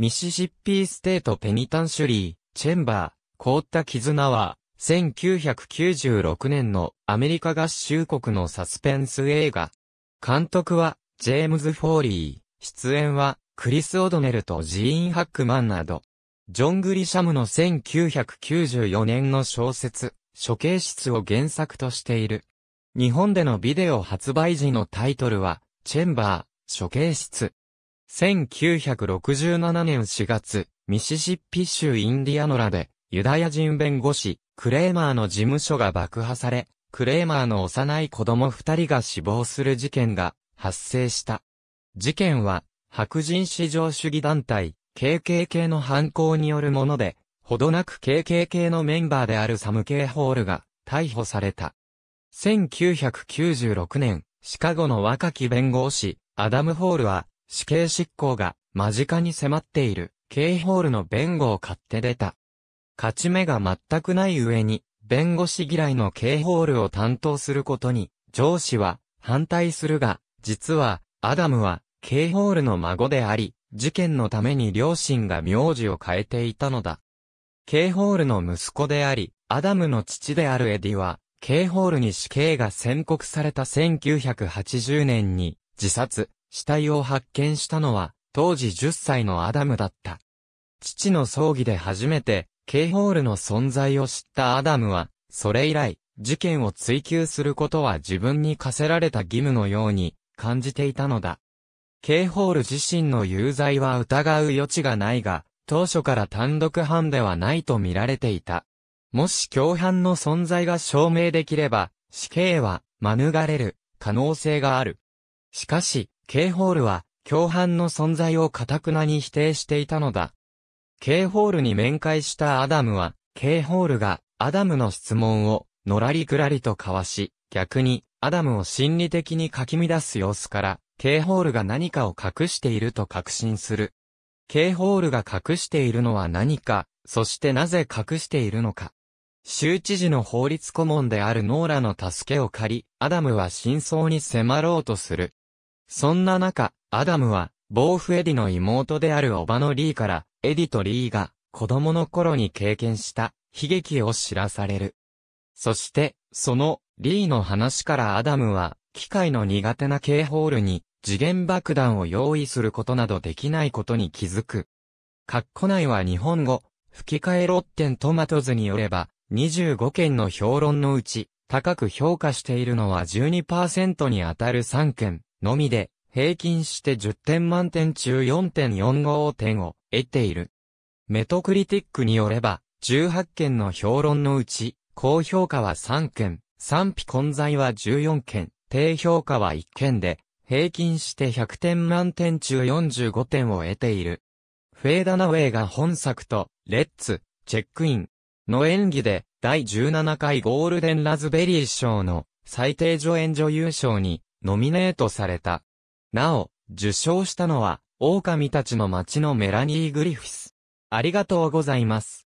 ミシシッピーステートペニタンシュリー、チェンバー、凍った絆は、1996年のアメリカ合衆国のサスペンス映画。監督は、ジェームズ・フォーリー、出演は、クリス・オドネルとジーン・ハックマンなど、ジョン・グリシャムの1994年の小説、処刑室を原作としている。日本でのビデオ発売時のタイトルは、チェンバー、処刑室。1967年4月、ミシシッピ州インディアノラで、ユダヤ人弁護士、クレーマーの事務所が爆破され、クレーマーの幼い子供二人が死亡する事件が発生した。事件は、白人至上主義団体、KKK の犯行によるもので、ほどなく KKK のメンバーであるサム・ケイ・ホールが逮捕された。1996年、シカゴの若き弁護士、アダム・ホールは、死刑執行が間近に迫っている、ケイホールの弁護を買って出た。勝ち目が全くない上に、弁護士嫌いのケイホールを担当することに、上司は反対するが、実は、アダムは、ケイホールの孫であり、事件のために両親が名字を変えていたのだ。ケイホールの息子であり、アダムの父であるエディは、ケイホールに死刑が宣告された1980年に、自殺、死体を発見したのは、当時10歳のアダムだった。父の葬儀で初めて、K ホールの存在を知ったアダムは、それ以来、事件を追求することは自分に課せられた義務のように感じていたのだ。K ホール自身の有罪は疑う余地がないが、当初から単独犯ではないと見られていた。もし共犯の存在が証明できれば、死刑は免れる可能性がある。しかし、K ホールは、共犯の存在を堅くなに否定していたのだ。K ホールに面会したアダムは、K ホールが、アダムの質問を、のらりくらりと交わし、逆に、アダムを心理的にかき乱す様子から、K ホールが何かを隠していると確信する。K ホールが隠しているのは何か、そしてなぜ隠しているのか。州知事の法律顧問であるノーラの助けを借り、アダムは真相に迫ろうとする。そんな中、アダムは、ボーフエディの妹であるおばのリーから、エディとリーが、子供の頃に経験した、悲劇を知らされる。そして、その、リーの話からアダムは、機械の苦手な K ホールに、次元爆弾を用意することなどできないことに気づく。カッコ内は日本語、吹き替えロッテントマトズによれば、25件の評論のうち、高く評価しているのは12%に当たる3件、のみで、平均して10点満点中4.45点を得ている。メトクリティックによれば、18件の評論のうち、高評価は3件、賛否混在は14件、低評価は1件で、平均して100点満点中45点を得ている。フェーダナウェイが本作と、レッツ、チェックインの演技で、第17回ゴールデンラズベリー賞の最低助演女優賞にノミネートされた。なお、受賞したのは、狼たちの街のメラニー・グリフィス。ありがとうございます。